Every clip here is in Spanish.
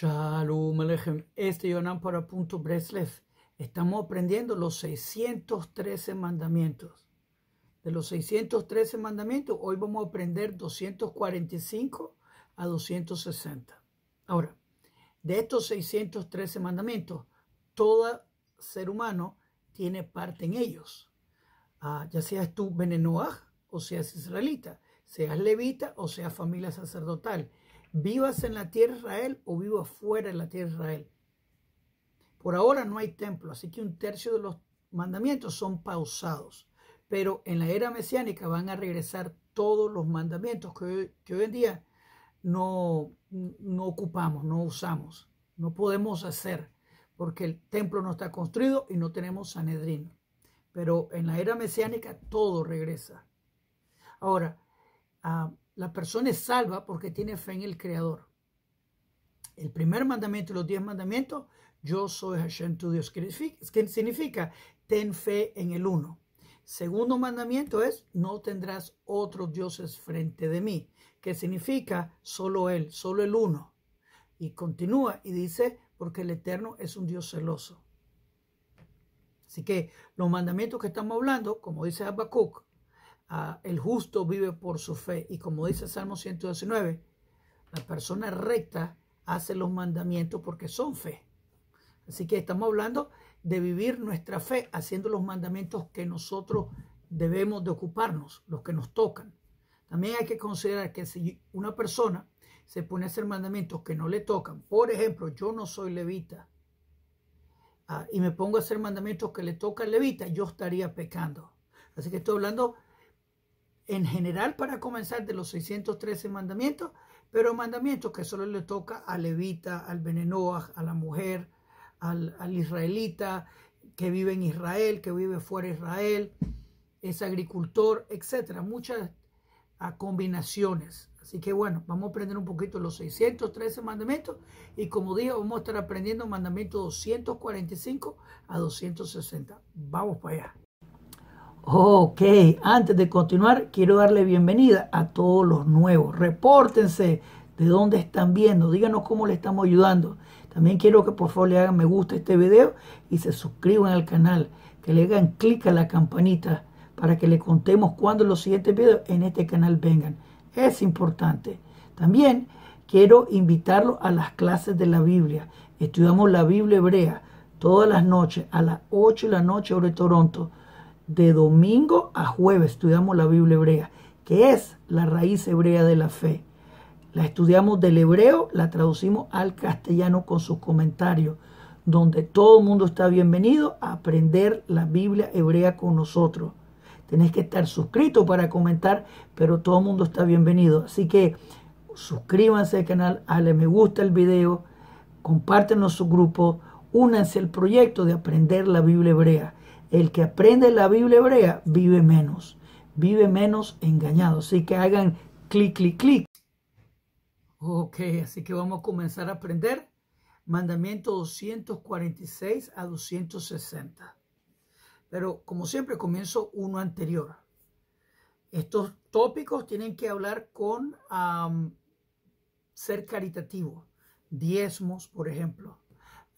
Shalom Alejem, este Yonam para punto Breslev. Estamos aprendiendo los 613 mandamientos. De los 613 mandamientos, hoy vamos a aprender 245 a 260. Ahora, de estos 613 mandamientos, todo ser humano tiene parte en ellos. Ah, ya seas tú Benenoah o seas israelita, seas levita o seas familia sacerdotal vivas en la tierra de Israel o vivas fuera de la tierra de Israel. Por ahora no hay templo, así que un tercio de los mandamientos son pausados. Pero en la era mesiánica van a regresar todos los mandamientos que hoy, en día no, no ocupamos, no usamos, no podemos hacer, porque el templo no está construido y no tenemos sanedrín Pero en la era mesiánica todo regresa. Ahora, a ah, la persona es salva porque tiene fe en el Creador. El primer mandamiento y los diez mandamientos, yo soy Hashem tu Dios, que significa ten fe en el uno. Segundo mandamiento es, no tendrás otros dioses frente de mí, que significa solo Él, solo el uno. Y continúa y dice, porque el Eterno es un Dios celoso. Así que los mandamientos que estamos hablando, como dice Habacuc, el justo vive por su fe. Y como dice Salmo 119, la persona recta hace los mandamientos porque son fe. Así que estamos hablando de vivir nuestra fe haciendo los mandamientos que nosotros debemos de ocuparnos, los que nos tocan. También hay que considerar que si una persona se pone a hacer mandamientos que no le tocan, por ejemplo, yo no soy levita, ah, y me pongo a hacer mandamientos que le tocan levita, yo estaría pecando. Así que estoy hablando en general para comenzar de los 613 mandamientos, pero mandamientos que solo le toca a levita, al Benenoah, a la mujer, al, israelita que vive en Israel, que vive fuera de Israel, es agricultor, etcétera, muchas combinaciones. Así que bueno, vamos a aprender un poquito los 613 mandamientos y como dije, vamos a estar aprendiendo mandamientos 245 a 260. Vamos para allá. Ok, antes de continuar, quiero darle bienvenida a todos los nuevos. Repórtense de dónde están viendo, díganos cómo le estamos ayudando. También quiero que por favor le hagan me gusta a este video y se suscriban al canal, que le hagan clic a la campanita para que le contemos cuándo los siguientes videos en este canal vengan. Es importante. También quiero invitarlos a las clases de la Biblia. Estudiamos la Biblia hebrea todas las noches a las 8 de la noche sobre de Toronto de domingo a jueves estudiamos la Biblia hebrea, que es la raíz hebrea de la fe. La estudiamos del hebreo, la traducimos al castellano con sus comentarios, donde todo el mundo está bienvenido a aprender la Biblia hebrea con nosotros. Tenés que estar suscrito para comentar, pero todo el mundo está bienvenido. Así que suscríbanse al canal, dale me gusta el video, compártenos su grupo, únanse al proyecto de aprender la Biblia hebrea el que aprende la Biblia hebrea vive menos, vive menos engañado. Así que hagan clic, clic, clic. Ok, así que vamos a comenzar a aprender mandamiento 246 a 260. Pero como siempre comienzo uno anterior. Estos tópicos tienen que hablar con ser caritativo, diezmos, por ejemplo,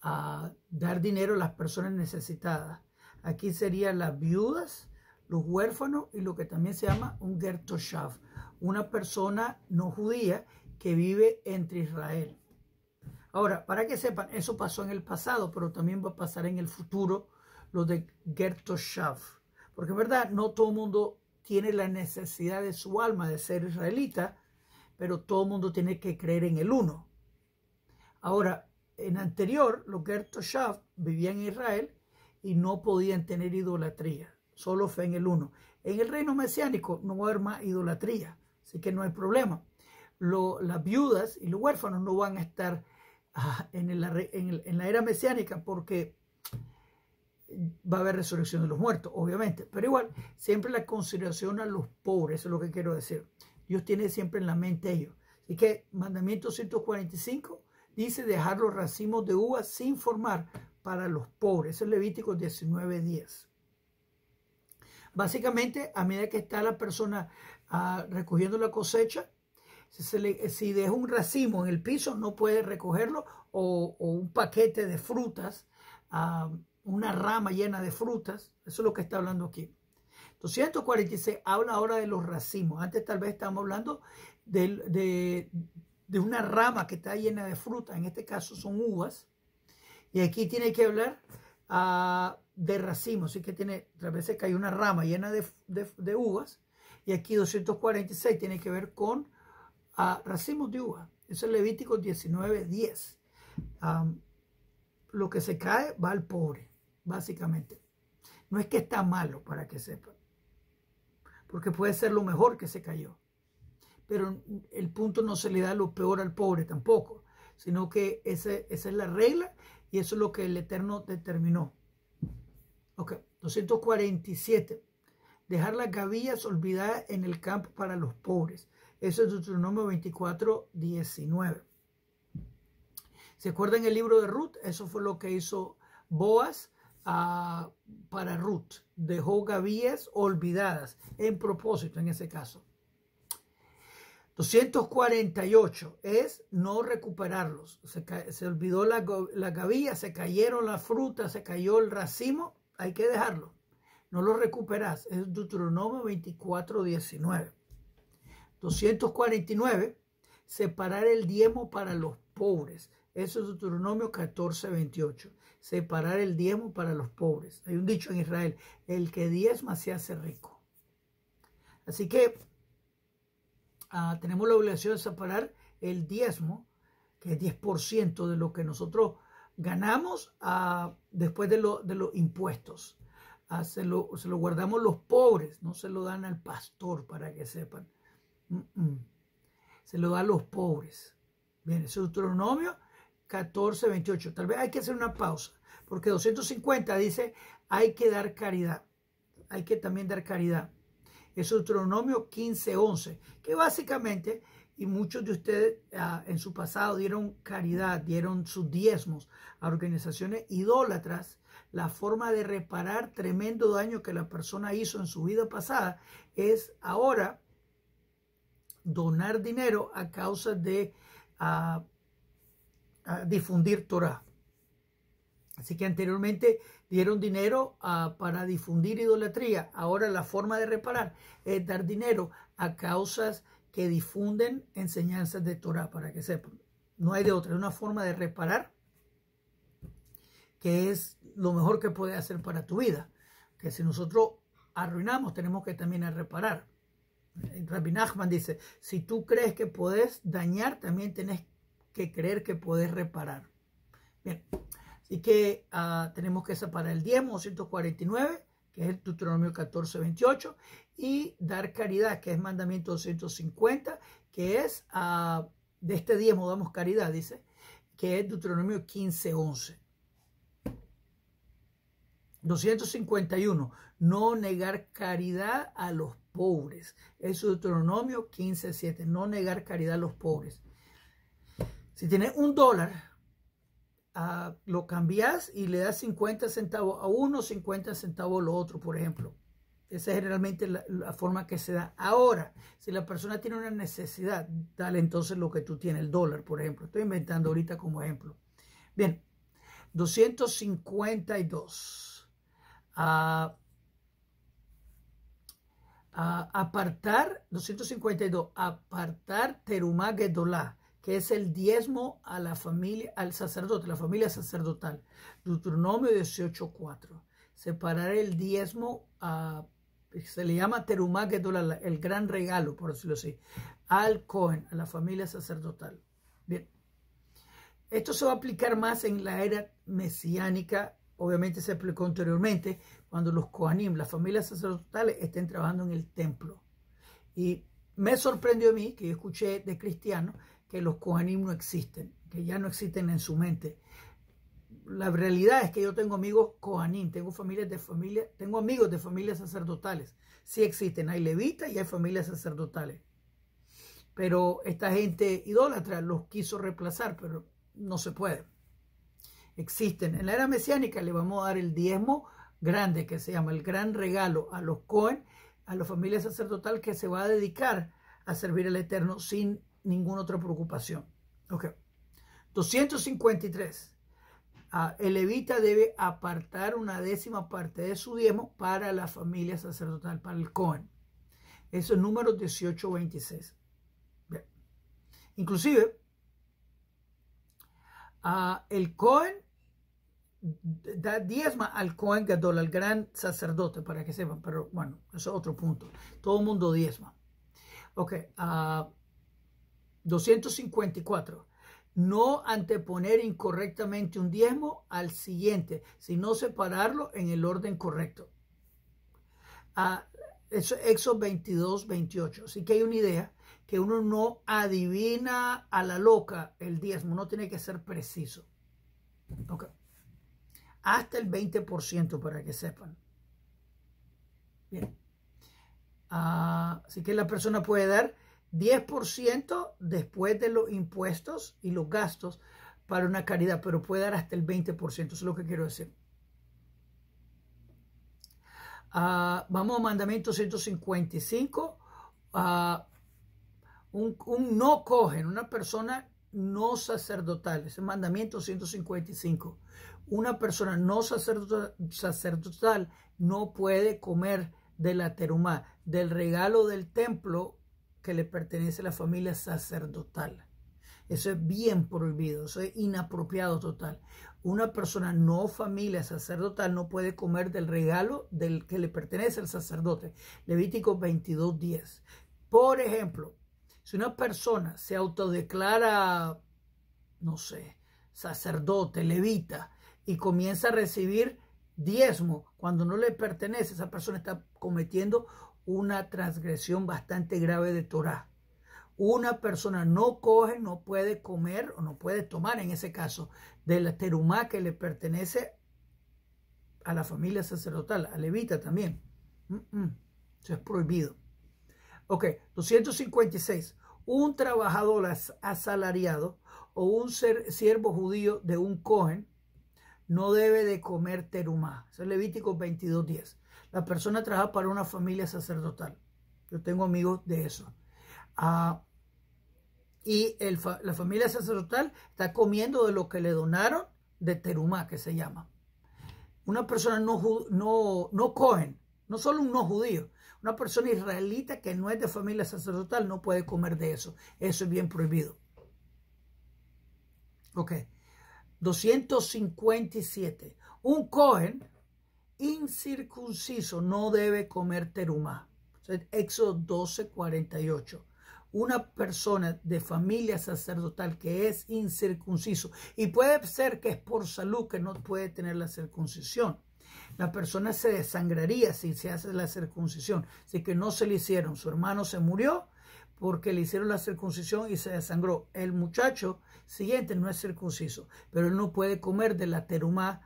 a ah, dar dinero a las personas necesitadas, Aquí serían las viudas, los huérfanos y lo que también se llama un Gertoshav, una persona no judía que vive entre Israel. Ahora, para que sepan, eso pasó en el pasado, pero también va a pasar en el futuro lo de Gertoshav. Porque es verdad, no todo el mundo tiene la necesidad de su alma de ser israelita, pero todo el mundo tiene que creer en el uno. Ahora, en anterior, los Gertoshav vivían en Israel y no podían tener idolatría, solo fe en el uno. En el reino mesiánico no va a haber más idolatría, así que no hay problema. las viudas y los huérfanos no van a estar ah, en, en, la era mesiánica porque va a haber resurrección de los muertos, obviamente, pero igual, siempre la consideración a los pobres, eso es lo que quiero decir. Dios tiene siempre en la mente ellos. Así que mandamiento 145 dice dejar los racimos de uvas sin formar para los pobres. Es es Levítico 19.10. Básicamente, a medida que está la persona ah, recogiendo la cosecha, si, deja un racimo en el piso, no puede recogerlo, o, un paquete de frutas, ah, una rama llena de frutas. Eso es lo que está hablando aquí. 246 habla ahora de los racimos. Antes tal vez estábamos hablando de, de una rama que está llena de fruta. En este caso son uvas. Y aquí tiene que hablar ah, de racimos, así que tiene, vez que hay una rama llena de, uvas, y aquí 246 tiene que ver con ah, racimos de uvas. Eso es Levítico 19, 10. lo que se cae va al pobre, básicamente. No es que está malo, para que sepa porque puede ser lo mejor que se cayó. Pero el punto no se le da lo peor al pobre tampoco, sino que esa es la regla y eso es lo que el Eterno determinó. Ok, 247. Dejar las gavillas olvidadas en el campo para los pobres. Eso es Deuteronomio 24, 19. ¿Se acuerdan el libro de Ruth? Eso fue lo que hizo Boas ah, para Ruth. Dejó gavillas olvidadas en propósito en ese caso. 248 es no recuperarlos. Se, olvidó la, la gavilla, se cayeron las frutas, se cayó el racimo, hay que dejarlo. No lo recuperas, Es Deuteronomio 24, 19. 249, separar el diezmo para los pobres. Eso es Deuteronomio 14, 28. Separar el diezmo para los pobres. Hay un dicho en Israel, el que diezma se hace rico. Así que tenemos la obligación de separar el diezmo, que es 10% de lo que nosotros ganamos después de, los impuestos. se, lo, guardamos los pobres, no se lo dan al pastor para que sepan. Se lo da a los pobres. Bien, eso es Deuteronomio 14, 28. Tal vez hay que hacer una pausa, porque 250 dice hay que dar caridad. Hay que también dar caridad es Deuteronomio 15:11, que básicamente, y muchos de ustedes ah, en su pasado dieron caridad, dieron sus diezmos a organizaciones idólatras, la forma de reparar tremendo daño que la persona hizo en su vida pasada es ahora donar dinero a causa de ah, ah, difundir Torah. Así que anteriormente dieron dinero ah, para difundir idolatría. Ahora la forma de reparar es dar dinero a causas que difunden enseñanzas de Torah, para que sepan. No hay de otra, es una forma de reparar que es lo mejor que puede hacer para tu vida. Que si nosotros arruinamos, tenemos que también reparar. Rabbi Nachman dice, si tú crees que puedes dañar, también tienes que creer que puedes reparar. Bien, Así que ah, tenemos que separar el diezmo 249 que es el Deuteronomio 14, 28, y dar caridad, que es mandamiento 250, que es ah, de este diezmo damos caridad, dice, que es Deuteronomio 15, 11. 251. No negar caridad a los pobres. Es Deuteronomio 15.7. No negar caridad a los pobres. Si tienes un dólar, lo cambias y le das 50 centavos a uno, 50 centavos a lo otro, por ejemplo. Esa es generalmente la, forma que se da. Ahora, si la persona tiene una necesidad, dale entonces lo que tú tienes, el dólar, por ejemplo. Estoy inventando ahorita como ejemplo. Bien, 252. apartar, 252, apartar terumá dólar que es el diezmo a la familia, al sacerdote, la familia sacerdotal. Deuteronomio 18.4. Separar el diezmo a, se le llama terumá, que es el gran regalo, por decirlo así, al Cohen, a la familia sacerdotal. Bien. Esto se va a aplicar más en la era mesiánica, obviamente se aplicó anteriormente, cuando los Cohenim, las familias sacerdotales, estén trabajando en el templo. Y me sorprendió a mí, que yo escuché de cristianos, que los coanim no existen, que ya no existen en su mente. La realidad es que yo tengo amigos coanim, tengo familias de familia, tengo amigos de familias sacerdotales. Sí existen, hay levitas y hay familias sacerdotales. Pero esta gente idólatra los quiso reemplazar, pero no se puede. Existen. En la era mesiánica le vamos a dar el diezmo grande que se llama el gran regalo a los Cohen, a la familia sacerdotal que se va a dedicar a servir al Eterno sin ninguna otra preocupación. Ok. 253. Ah, el levita debe apartar una décima parte de su diezmo para la familia sacerdotal, para el Cohen. Eso es número 1826. Bien. Inclusive, ah, el Cohen da diezma al Cohen Gadol, al gran sacerdote, para que sepan, pero bueno, eso es otro punto. Todo el mundo diezma. Ok, ah, 254. No anteponer incorrectamente un diezmo al siguiente, sino separarlo en el orden correcto. Ah, eso, 22, 28. Así que hay una idea que uno no adivina a la loca el diezmo, uno tiene que ser preciso. Hasta el 20% para que sepan. Bien. Ah, así que la persona puede dar 10% después de los impuestos y los gastos para una caridad, pero puede dar hasta el 20%, eso es lo que quiero decir. Ah, vamos a mandamiento 155. Ah, un, no cogen, una persona no sacerdotal, es el mandamiento 155. Una persona no sacerdotal, sacerdotal no puede comer de la terumá, del regalo del templo que le pertenece a la familia sacerdotal. Eso es bien prohibido, eso es inapropiado total. Una persona no familia sacerdotal no puede comer del regalo del que le pertenece al sacerdote. Levítico 10. Por ejemplo, si una persona se autodeclara, no sé, sacerdote, levita, y comienza a recibir diezmo cuando no le pertenece, esa persona está cometiendo una transgresión bastante grave de Torah. Una persona no coge, no puede comer o no puede tomar, en ese caso, de la terumá que le pertenece a la familia sacerdotal, a Levita también. eso es prohibido. Ok, 256. Un trabajador asalariado o un siervo judío de un cohen no debe de comer terumá. Eso es Levítico 22.10. La persona trabaja para una familia sacerdotal. Yo tengo amigos de eso. Ah, y la familia sacerdotal está comiendo de lo que le donaron de Terumá, que se llama. Una persona no, no, no cohen, no solo un no judío, una persona israelita que no es de familia sacerdotal no puede comer de eso. Eso es bien prohibido. Ok. 257. Un cohen incircunciso no debe comer terumá. Éxodo 12, 48. Una persona de familia sacerdotal que es incircunciso, y puede ser que es por salud que no puede tener la circuncisión. La persona se desangraría si se hace la circuncisión, así que no se le hicieron. Su hermano se murió porque le hicieron la circuncisión y se desangró. El muchacho siguiente no es circunciso, pero él no puede comer de la terumá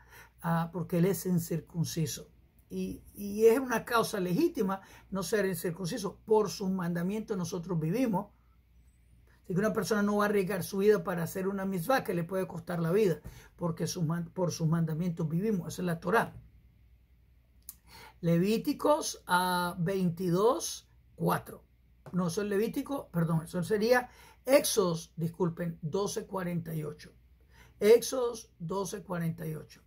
Ah, porque él es incircunciso. Y, es una causa legítima no ser incircunciso. Por sus mandamientos nosotros vivimos. Así que una persona no va a arriesgar su vida para hacer una misma que le puede costar la vida, porque por sus mandamientos vivimos. Esa es la Torah. Levíticos a 22, 4. No, son Levítico, perdón, eso sería Éxodos, disculpen, 12, 48. Éxodos 12, 48.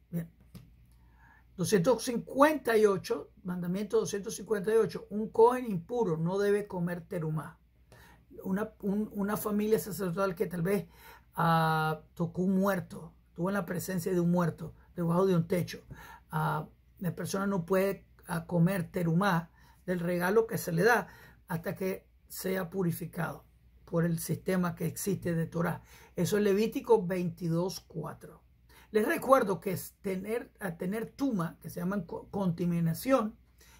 258, mandamiento 258, un cohen impuro no debe comer terumá. Una, familia sacerdotal que tal vez ah, tocó un muerto, tuvo en la presencia de un muerto, debajo de un techo. Ah, la persona no puede ah, comer terumá del regalo que se le da hasta que sea purificado por el sistema que existe de Torah. Eso es Levítico 22.4. Les recuerdo que tener, tuma, que se llama contaminación,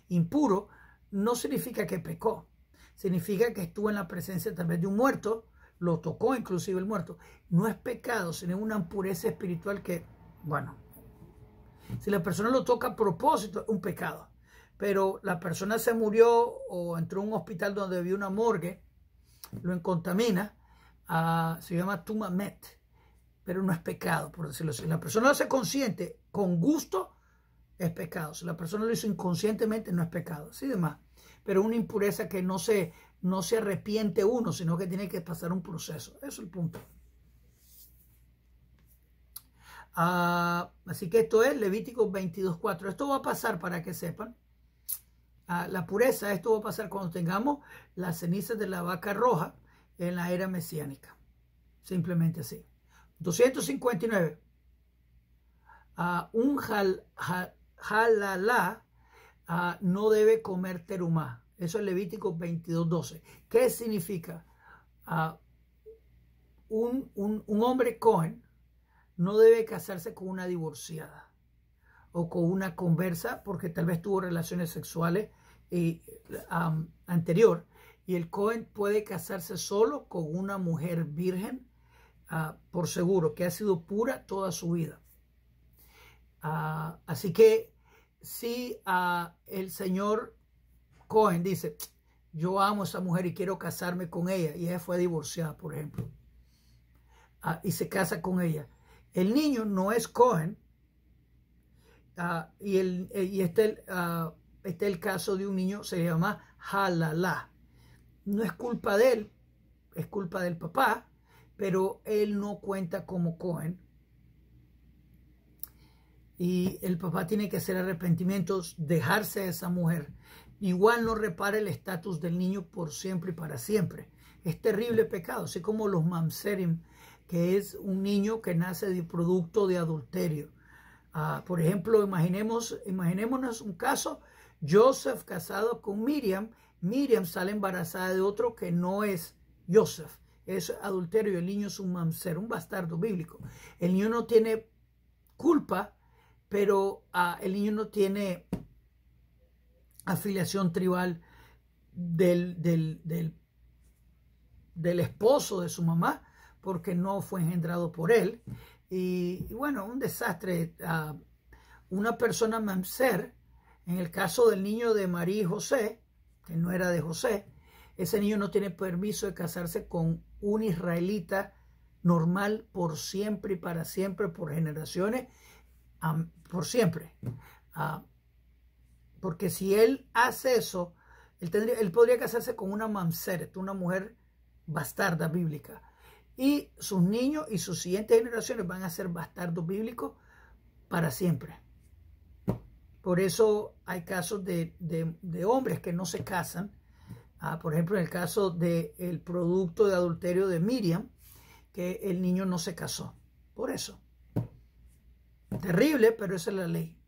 impuro, no significa que pecó. Significa que estuvo en la presencia también de un muerto, lo tocó inclusive el muerto. No es pecado, sino una impureza espiritual que, bueno, si la persona lo toca a propósito, es un pecado. Pero la persona se murió o entró a un hospital donde vio una morgue, lo contamina, ah, se llama tuma met pero no es pecado, por decirlo así. La persona lo hace consciente, con gusto, es pecado. Si la persona lo hizo inconscientemente, no es pecado, así demás. Pero una impureza que no se, no se arrepiente uno, sino que tiene que pasar un proceso. Eso es el punto. Ah, así que esto es Levítico 22.4. Esto va a pasar para que sepan. Ah, la pureza, esto va a pasar cuando tengamos las cenizas de la vaca roja en la era mesiánica. Simplemente así. 259. Ah, un jal, jalalá ah, no debe comer terumá. Eso es Levítico 22.12. ¿Qué significa? Ah, un, hombre Cohen no debe casarse con una divorciada o con una conversa porque tal vez tuvo relaciones sexuales y, eh, anterior. Y el Cohen puede casarse solo con una mujer virgen por seguro, que ha sido pura toda su vida. Ah, así que si ah, el señor Cohen dice, yo amo a esa mujer y quiero casarme con ella, y ella fue divorciada, por ejemplo, ah, y se casa con ella, el niño no es Cohen, y, el, eh, este, este es el caso de un niño, se llama Halala. No es culpa de él, es culpa del papá, pero él no cuenta como Cohen. Y el papá tiene que hacer arrepentimientos, dejarse a esa mujer. Igual no repara el estatus del niño por siempre y para siempre. Es terrible pecado, así como los mamserim, que es un niño que nace de producto de adulterio. Ah, por ejemplo, imaginemos, imaginémonos un caso, Joseph casado con Miriam, Miriam sale embarazada de otro que no es Joseph es adulterio, el niño es un mamser, un bastardo bíblico. El niño no tiene culpa, pero ah, el niño no tiene afiliación tribal del, del, esposo de su mamá, porque no fue engendrado por él. Y, bueno, un desastre. Ah, una persona mamser, en el caso del niño de María y José, que no era de José, ese niño no tiene permiso de casarse con un israelita normal por siempre y para siempre, por generaciones, por siempre. Ah, porque si él hace eso, él, tendría, podría casarse con una mamseret, una mujer bastarda bíblica. Y sus niños y sus siguientes generaciones van a ser bastardos bíblicos para siempre. Por eso hay casos de, de hombres que no se casan Ah, por ejemplo, en el caso del producto de adulterio de Miriam, que el niño no se casó. Por eso. Terrible, pero esa es la ley.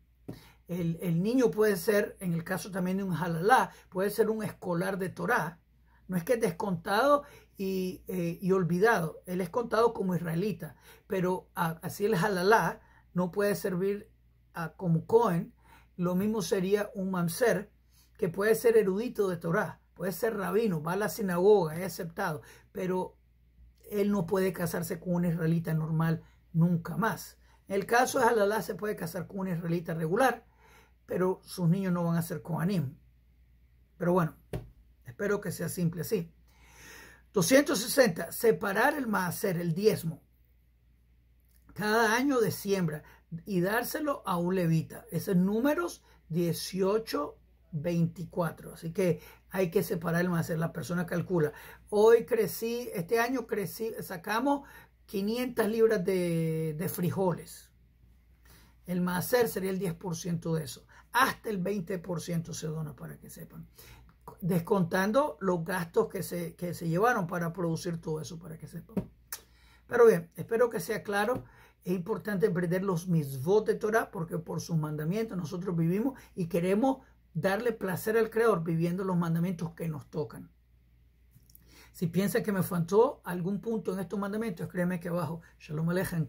El, niño puede ser, en el caso también de un halalá, puede ser un escolar de Torá. No es que es descontado y, eh, olvidado. Él es contado como israelita. Pero ah, así el halalá no puede servir como Cohen. Lo mismo sería un mamser que puede ser erudito de Torá puede ser rabino, va a la sinagoga, es aceptado, pero él no puede casarse con una israelita normal nunca más. En el caso de Halalá se puede casar con una israelita regular, pero sus niños no van a ser coanim. Pero bueno, espero que sea simple así. 260. Separar el máser el diezmo, cada año de siembra y dárselo a un levita. es es números 18, 24. Así que hay que separar el maser. La persona calcula. Hoy crecí, este año crecí, sacamos 500 libras de, frijoles. El maser sería el 10% de eso. Hasta el 20% se dona para que sepan. Descontando los gastos que se, llevaron para producir todo eso, para que sepan. Pero bien, espero que sea claro. Es importante aprender los misvot de Torah porque por sus mandamientos nosotros vivimos y queremos darle placer al Creador viviendo los mandamientos que nos tocan. Si piensas que me faltó algún punto en estos mandamientos, créeme que abajo, Shalom Aleja en